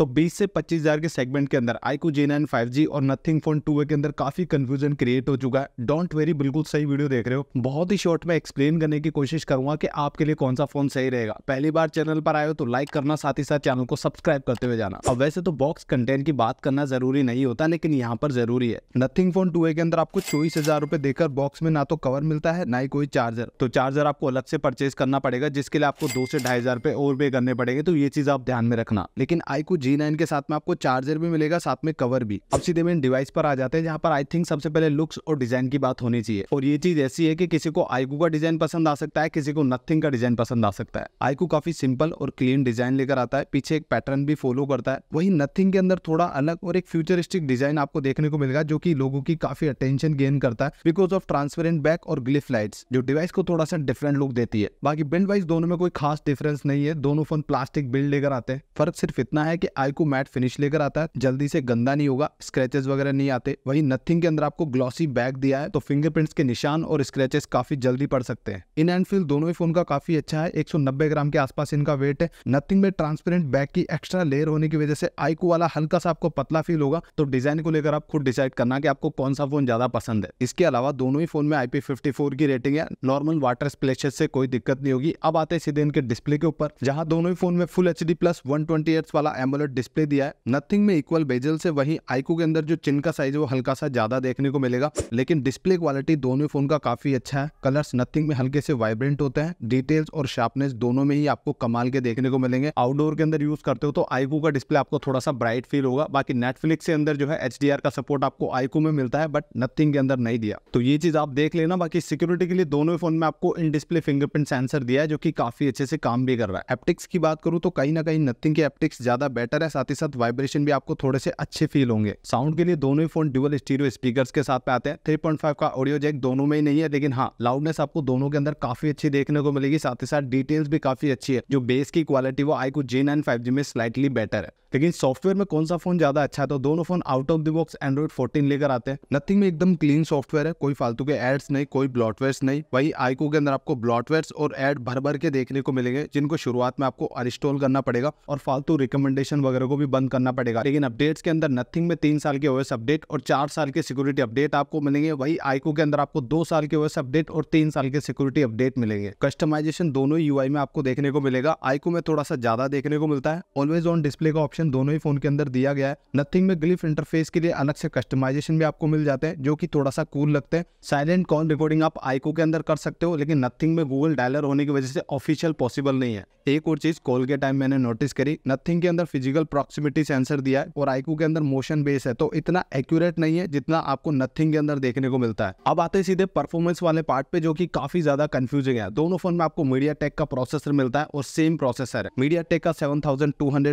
तो 20 से 25,000 के सेगमेंट के अंदर iQOO Z nine five G और नथिंग फोन टू के अंदर काफी कंफ्यूजन क्रिएट हो चुका है डोंट वेरी बिल्कुल सही वीडियो देख रहे हो बहुत ही शॉर्ट में एक्सप्लेन करने की कोशिश करूंगा कि आपके लिए कौन सा फोन सही रहेगा पहली बार चैनल पर आए हो तो लाइक करना साथ ही साथ चैनल को सब्सक्राइब करते हुए जाना और वैसे तो बॉक्स कंटेंट की बात करना जरूरी नहीं होता लेकिन यहाँ पर जरूरी है नथिंग फोन टू के अंदर आपको चौबीस हजार देकर बॉक्स में ना तो कवर मिलता है ना ही कोई चार्जर तो चार्जर आपको अलग से परचेज करना पड़ेगा जिसके लिए आपको दो से ढाई हजार और पे करने पड़ेंगे तो ये चीज आप ध्यान में रखना लेकिन आईकू जी जी नाइन के साथ में आपको चार्जर भी मिलेगा साथ में कवर भी अब सीधे मेन डिवाइस पर आ जाते हैं जहाँ पर आई थिंक सबसे पहले लुक्स और डिजाइन की बात होनी चाहिए और ये चीज ऐसी है कि किसी को आईकू का डिजाइन पसंद आ सकता है किसी को नथिंग का डिजाइन पसंद आ सकता है आईकू काफी सिंपल और क्लीन डिजाइन लेकर आता है पीछे एक पैटर्न भी फॉलो करता है वही नथिंग के अंदर थोड़ा अलग और एक फ्यूचरिस्टिक डिजाइन आपको देखने को मिलेगा जो की लोगों की काफी अटेंशन गेन करता है बिकॉज ऑफ ट्रांसपेरेंट बैक और ग्लिफ लाइट जो डिवाइस को थोड़ा सा डिफरेंट लुक देती है बाकी बिल्ड वाइज दोनों में कोई खास डिफरेंस नहीं है दोनों फोन प्लास्टिक बिल्ड लेकर आते हैं फर्क सिर्फ इतना है कि आई मैट फिनिश लेकर आता है जल्दी से गंदा नहीं होगा स्क्रेचेस वगैरह नहीं आते वही नथिंग के अंदर आपको ग्लॉसी बैग दिया है तो फिंगरप्रिंट्स के निशान और स्क्रेचेस काफी जल्दी पड़ सकते हैं इन एंड फील दोनों ही फोन का काफी अच्छा है एक ग्राम के आसपास इनका वेट है नथिंग में ट्रांसपेरेंट बैग की एक्स्ट्रा लेयर होने की वजह से आईकू वाला हल्का सा आपको पतला फील होगा तो डिजाइन को लेकर आप खुद डिसाइड करना की आपको कौन सा फोन ज्यादा पसंद है इसके अलावा दोनों ही फोन में आईपी की रेटिंग है नॉर्मल वाटर स्प्लेशेस से कोई दिक्कत नहीं होगी अब आते सीधे इनके डिस्प्ले के ऊपर जहां दोनों ही फोन में फुल एच प्लस वन वाला एमोल एमोलेट डिस्प्ले दिया है नथिंग में इक्वल बेजल से वही आईकू के अंदर जो चिन का साइज है वो हल्का सा ज्यादा देखने को मिलेगा लेकिन डिस्प्ले क्वालिटी दोनों फोन का काफी अच्छा है कलर्स नथिंग में हल्के से वाइब्रेंट होते हैं डिटेल्स और शार्पनेस दोनों में ही आपको कमाल के देखने को मिलेंगे आउटडोर के अंदर यूज करते हो तो आईकू का डिस्प्ले आपको थोड़ा सा ब्राइट फील होगा बाकी नेटफ्लिक्स के अंदर जो है एच का सपोर्ट आपको आईकू में मिलता है बट नथिंग के अंदर नहीं दिया तो ये चीज आप देख लेना बाकी सिक्योरिटी के लिए दोनों फोन में आपको इन डिस्प्ले फिंगरप्रिंट सेंसर दिया है जो की काफी अच्छे से काम भी कर रहा है एप्टिक्स की बात करूँ तो कहीं ना कहीं नथिंग के एप्टिक्स ज्यादा बेटर बेटर है साथ ही साथ वाइब्रेशन भी आपको थोड़े से अच्छे फील होंगे साउंड के लिए दोनों ही फोन डुअल स्टीरियो स्पीकर के साथ में आते हैं थ्री का ऑडियो जैक दोनों में ही नहीं है लेकिन हाँ लाउडनेस आपको दोनों के अंदर काफी अच्छी देखने को मिलेगी साथ ही साथ डिटेल्स भी काफी अच्छी है जो बेस की क्वालिटी वो आई को जी नाइन फाइव जी में स्लाइटली बेटर है लेकिन सॉफ्टवेयर में कौन सा फोन ज्यादा अच्छा है तो दोनों phone out of the box Android fourteen लेकर आते हैं नथिंग में एकदम क्लीन सॉफ्टवेयर है कोई फालतू के एड्स नहीं कोई ब्लॉटवेयर्स नहीं वही आईको के अंदर आपको ब्लॉटवेयर्स और एड भर भर के देखने को मिलेंगे जिनको शुरुआत में आपको इंस्टॉल करना पड़ेगा और फालतू रिकमेंडेशन वगैरह को भी बंद करना पड़ेगा लेकिन अपडेट्स के अंदर नथिंग में तीन साल के ओएस अपडेट और चार साल के सिक्योरिटी अपडेट आपको मिलेंगे वही आईको के अंदर आपको दो साल के ओएस अपडेट और तीन साल के सिक्योरिटी अपडेट मिलेंगे कस्टमाइजेशन दोनों यूआई में आपको देखने को मिलेगा आईको में थोड़ा सा ज्यादा देखने को मिलता है ऑलवेज ऑन डिस्प्ले का ऑप्शन ऑप्शन दोनों ही फोन के अंदर दिया गया है नथिंग में ग्लिफ इंटरफेस के लिए अलग से कस्टमाइजेशन भी आपको मिल जाते हैं जो कि थोड़ा सा कूल लगते हैं साइलेंट कॉल रिकॉर्डिंग आप आईको के अंदर कर सकते हो लेकिन नथिंग में गूगल डायलर होने की वजह से ऑफिशियल पॉसिबल नहीं है एक और चीज कॉल के टाइम मैंने नोटिस करी नथिंग के अंदर फिजिकल प्रॉक्सिमिटी सेंसर दिया है और आईको के अंदर मोशन बेस है तो इतना एक्यूरेट नहीं है जितना आपको नथिंग के अंदर देखने को मिलता है अब आते सीधे परफॉर्मेंस वाले पार्ट पे जो कि काफी ज्यादा कंफ्यूजिंग है दोनों फोन में आपको मीडिया टेक का प्रोसेसर मिलता है और सेम प्रोसेसर है मीडिया टेक का सेवन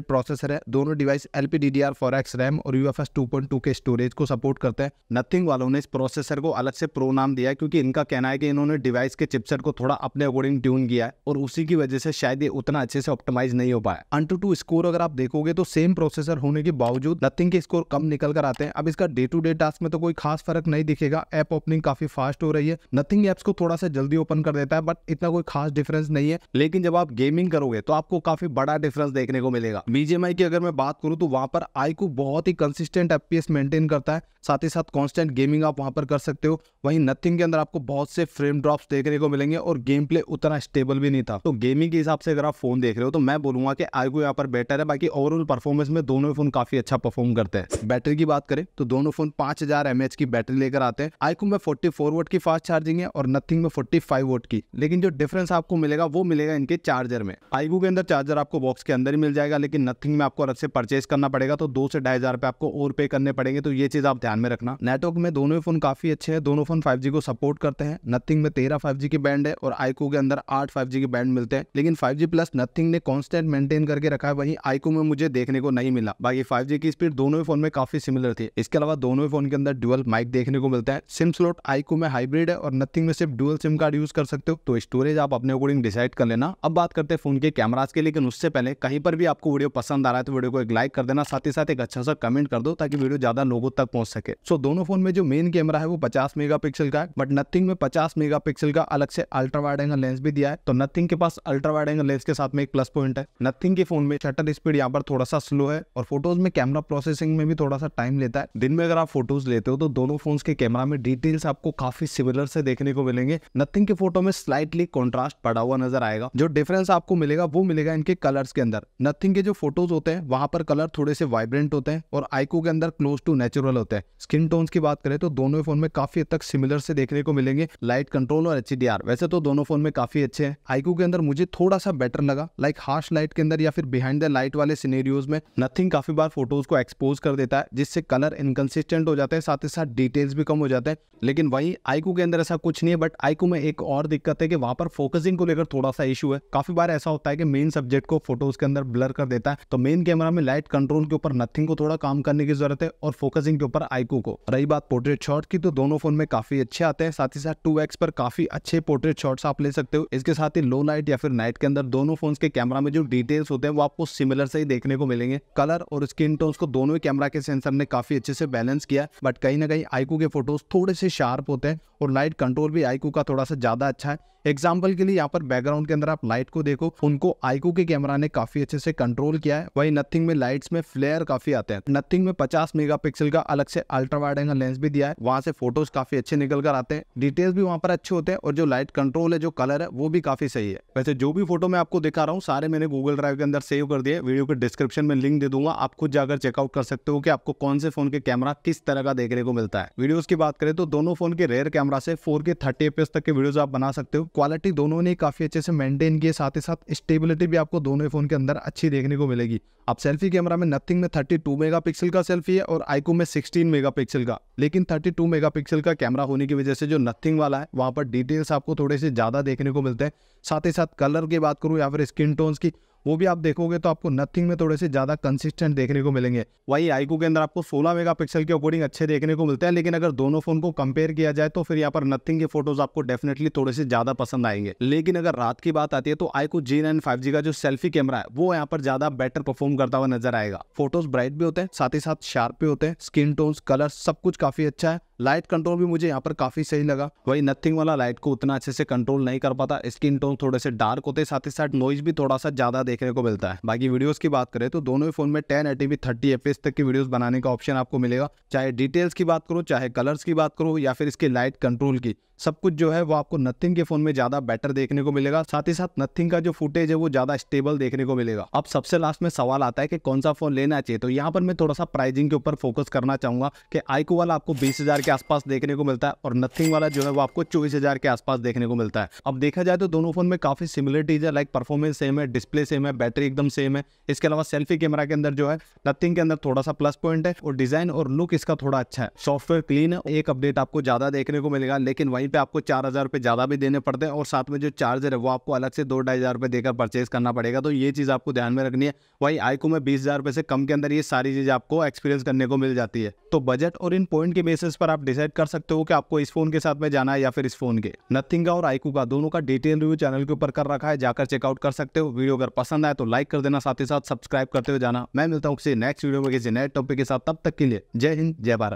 प्रोसेसर है दोनों device L P D D R four X RAM और U F S two point two के स्टोरेज को सपोर्ट करते हैं नथिंग वालों ने इस प्रोसेसर को अलग से प्रो नाम दिया है क्योंकि इनका कहना है कि इन्होंने डिवाइस के चिपसेट को थोड़ा अपने अकॉर्डिंग ट्यून किया है और उसी की वजह से शायद ये उतना अच्छे से ऑप्टिमाइज नहीं हो पाया अंटू टू स्कोर अगर आप देखोगे तो सेम प्रोसेसर होने के बावजूद नथिंग के स्कोर कम निकल कर आते हैं अब इसका डे टू डे टास्क में तो कोई खास फर्क नहीं दिखेगा ऐप ओपनिंग काफी फास्ट हो रही है नथिंग ऐप्स को थोड़ा सा जल्दी ओपन कर देता है बट इतना कोई खास डिफरेंस नहीं है लेकिन जब आप गेमिंग करोगे तो आपको काफी बड़ा डिफरेंस देखने को मिलेगा बीजेएमआई की अगर मैं बात करूँ तो वहाँ पर आईकू बहुत ही कंसिस्टेंट एफ मेंटेन करता है साथ ही साथ कॉन्स्टेंट गेमिंग आप वहाँ पर कर सकते हो वहीं नथिंग के अंदर आपको बहुत से फ्रेम ड्रॉप्स देखने को मिलेंगे और गेम प्ले उतना स्टेबल भी नहीं था तो गेमिंग के हिसाब से अगर आप फोन देख रहे हो तो मैं बोलूंगा कि आईकू यहाँ पर बेटर है बाकी ओवरऑल परफॉर्मेंस में दोनों फोन काफी अच्छा परफॉर्म करते हैं बैटरी की बात करें तो दोनों फोन पांच हजार एमएच की बैटरी लेकर आते हैं आईकू में फोर्टी फोर वोट की फास्ट चार्जिंग है और नथिंग में फोर्टी फाइव वोट की लेकिन जो डिफरेंस आपको मिलेगा वो मिलेगा इनके चार्जर में आईकू के अंदर चार्जर आपको बॉक्स के अंदर ही मिल जाएगा लेकिन नथिंग में आपको से परचेज करना पड़ेगा तो दो से ढाई हजार आपको और पे करने पड़ेंगे तो ये चीज आप ध्यान में रखना नेटवर्क में दोनों फोन काफी अच्छे हैं दोनों फोन फाइव को सपोर्ट करते हैं नथिंग में तेरह फाइव की बैंड है और आईको के अंदर आठ फाइव के बैंड मिलते हैं लेकिन फाइव प्लस नथिंग ने कॉन्स्टेंट मेंटेन करके रखा है वही आईको में मुझे देखने को नहीं मिला बाकी फाइव की स्पीड दोनों फोन में काफी सिमिलर थी इसके अलावा दोनों फोन के अंदर डुअल माइक देखने को मिलता है सिम स्लॉट आईको में हाइब्रिड है और नथिंग में सिर्फ डुअल सिम कार्ड यूज कर सकते हो तो स्टोरेज आप अपने अकॉर्डिंग डिसाइड कर लेना अब बात करते हैं फोन के कैमराज के लेकिन उससे पहले कहीं पर भी आपको वीडियो पसंद आ रहा है तो वीडियो वीडियो को एक लाइक कर देना साथ ही साथ एक अच्छा सा कमेंट कर दो ताकि वीडियो ज्यादा लोगों तक पहुंच सके सो so, दोनों फोन में जो मेन कैमरा है वो 50 मेगापिक्सल का है बट नथिंग में 50 मेगापिक्सल का अलग से अल्ट्रा वाइड एंगल लेंस भी दिया है तो नथिंग के पास अल्ट्रा वाइड एंगल लेंस के साथ में एक प्लस पॉइंट है नथिंग के फोन में शटर स्पीड यहाँ पर थोड़ा सा स्लो है और फोटोज में कैमरा प्रोसेसिंग में भी थोड़ा सा टाइम लेता है दिन में अगर आप फोटोज लेते हो तो दोनों फोन के कैमरा में डिटेल्स आपको काफी सिमिलर से देखने को मिलेंगे नथिंग के फोटो में स्लाइटली कॉन्ट्रास्ट पड़ा हुआ नजर आएगा जो डिफरेंस आपको मिलेगा वो मिलेगा इनके कलर्स के अंदर नथिंग के जो फोटोज होते हैं वहाँ पर कलर थोड़े से वाइब्रेंट होते हैं और आईको के अंदर क्लोज टू नेचुरल होते हैं स्किन टोन्स की बात करें तो दोनों फोन में काफी हद तक सिमिलर से देखने को मिलेंगे लाइट कंट्रोल और एच वैसे तो दोनों फोन में काफी अच्छे हैं आईको के अंदर मुझे थोड़ा सा बेटर लगा लाइक हार्श लाइट के अंदर या फिर बिहाइंड द लाइट वाले सीनेरियोज में नथिंग काफी बार फोटोज को एक्सपोज कर देता है जिससे कलर इनकन्सिस्टेंट हो जाते हैं साथ ही साथ डिटेल्स भी कम हो जाते हैं लेकिन वही आईकू के अंदर ऐसा कुछ नहीं है बट आईकू में एक और दिक्कत है कि वहां पर फोकसिंग को लेकर थोड़ा सा इशू है काफी बार ऐसा होता है कि मेन सब्जेक्ट को फोटोज के अंदर ब्लर कर देता है तो मेन कैमरा कैमरा में लाइट कंट्रोल के ऊपर नथिंग को थोड़ा काम करने की जरूरत है और फोकसिंग के ऊपर आईको को रही बात पोर्ट्रेट शॉट की तो दोनों फोन में काफी अच्छे आते हैं साथ ही साथ टू पर काफी अच्छे पोर्ट्रेट शॉट्स आप ले सकते हो इसके साथ ही लो लाइट या फिर नाइट के अंदर दोनों फोन के कैमरा में जो डिटेल्स होते हैं वो आपको सिमिलर से ही देखने को मिलेंगे कलर और स्किन टोन्स को दोनों ही कैमरा के सेंसर ने काफी अच्छे से बैलेंस किया बट कहीं ना कहीं आईकू के फोटोज थोड़े से शार्प होते हैं और लाइट कंट्रोल भी आईकू का थोड़ा सा ज्यादा अच्छा है एग्जाम्पल के लिए यहाँ पर बैकग्राउंड के अंदर आप लाइट को देखो उनको आईको के कैमरा ने काफी अच्छे से कंट्रोल किया है वही नथिंग में लाइट्स में फ्लेयर काफी आते हैं नथिंग में पचास मेगा का अलग से अल्ट्रा वाइड एंगल लेंस भी दिया है वहां से फोटोज काफी अच्छे निकल कर आते हैं डिटेल्स भी वहां पर अच्छे होते हैं और जो लाइट कंट्रोल है जो कलर है वो भी काफी सही है वैसे जो भी फोटो मैं आपको दिखा रहा हूँ सारे मैंने गूगल ड्राइव के अंदर सेव कर दिए वीडियो के डिस्क्रिप्शन में लिंक दे दूंगा आप खुद जाकर चेकआउट कर सकते हो कि आपको कौन से फोन के कैमरा किस तरह का देखने को मिलता है वीडियोस की बात करें तो दोनों फोन के रेयर कैमरा से फोर के थर्टी तक के वीडियोज आप बना सकते हो क्वालिटी दोनों ने काफ़ी अच्छे से मेंटेन की साथ ही साथ स्टेबिलिटी भी आपको दोनों फ़ोन के अंदर अच्छी देखने को मिलेगी आप सेल्फी कैमरा में नथिंग में 32 मेगापिक्सल का सेल्फी है और आईको में 16 मेगापिक्सल का लेकिन 32 मेगापिक्सल का कैमरा होने की वजह से जो नथिंग वाला है वहाँ पर डिटेल्स आपको थोड़े से ज़्यादा देखने को मिलते हैं साथ ही साथ कलर की बात करूँ या फिर स्किन टोन्स की वो भी आप देखोगे तो आपको नथिंग में थोड़े से ज़्यादा कंसिस्टेंट देखने को मिलेंगे वही आईको के अंदर आपको सोलह मेगा के अकॉर्डिंग अच्छे देखने को मिलते हैं लेकिन अगर दोनों फोन को कंपेयर किया जाए तो फिर यहाँ पर नथिंग के फोटोज आपको डेफिनेटली थोड़े से ज़्यादा पसंद आएंगे लेकिन अगर रात की बात आती है तो आईको जी नाइन का जो सेल्फी कैमरा है वो यहाँ पर ज़्यादा बेटर परफॉर्म करता हुआ नजर आएगा फोटोज ब्राइट भी होते हैं साथ ही साथ शार्प भी होते हैं स्किन टोन्स कलर सब कुछ काफ़ी अच्छा है लाइट कंट्रोल भी मुझे यहाँ पर काफ़ी सही लगा वही नथिंग वाला लाइट को उतना अच्छे से कंट्रोल नहीं कर पाता स्किन टोन थोड़े से डार्क होते साथ ही साथ नॉइज भी थोड़ा सा ज़्यादा देखने को मिलता है बाकी वीडियोस की बात करें तो दोनों ही फोन में टेन एटी थर्टी एफ तक की वीडियोज़ बनाने का ऑप्शन आपको मिलेगा चाहे डिटेल्स की बात करो चाहे कलर्स की बात करो या फिर इसके लाइट कंट्रोल की सब कुछ जो है वो आपको नथिंग के फोन में ज्यादा बेटर देखने को मिलेगा साथ ही साथ नथिंग का जो फुटेज है वो ज्यादा स्टेबल देखने को मिलेगा अब सबसे लास्ट में सवाल आता है कि कौन सा फोन लेना चाहिए तो यहाँ पर मैं थोड़ा सा प्राइजिंग के ऊपर फोकस करना चाहूंगा कि आईको वाला आपको बीस हजार के आसपास देखने को मिलता है और नथिंग वाला जो है वो आपको चौबीस हजार के आसपास देखने को मिलता है अब देखा जाए तो दोनों फोन में काफी सिमिलरिटीज है लाइक परफॉर्मेंस सेम है डिस्प्ले सेम है बैटरी एकदम सेम है इसके अलावा सेल्फी कैमरा के अंदर जो है नथिंग के अंदर थोड़ा सा प्लस पॉइंट है और डिजाइन और लुक इसका थोड़ा अच्छा है सॉफ्टवेयर क्लीन है एक अपडेट आपको ज्यादा देखने को मिलेगा लेकिन वही कहीं पे आपको चार हज़ार रुपये ज़्यादा भी देने पड़ते हैं और साथ में जो चार्जर है वो आपको अलग से दो ढाई हज़ार रुपये देकर परचेज़ करना पड़ेगा तो ये चीज़ आपको ध्यान में रखनी है वही आईको में बीस हज़ार रुपये से कम के अंदर ये सारी चीज़ आपको एक्सपीरियंस करने को मिल जाती है तो बजट और इन पॉइंट के बेसिस पर आप डिसाइड कर सकते हो कि आपको इस फोन के साथ में जाना है या फिर इस फोन के नथिंगा और आईकू का दोनों का डिटेल रिव्यू चैनल के ऊपर कर रखा है जाकर चेकआउट कर सकते हो वीडियो अगर पसंद आए तो लाइक कर देना साथ ही साथ सब्सक्राइब करते हुए जाना मैं मिलता हूँ किसी नेक्स्ट वीडियो में किसी नए टॉपिक के साथ तब तक के लिए जय हिंद जय भारत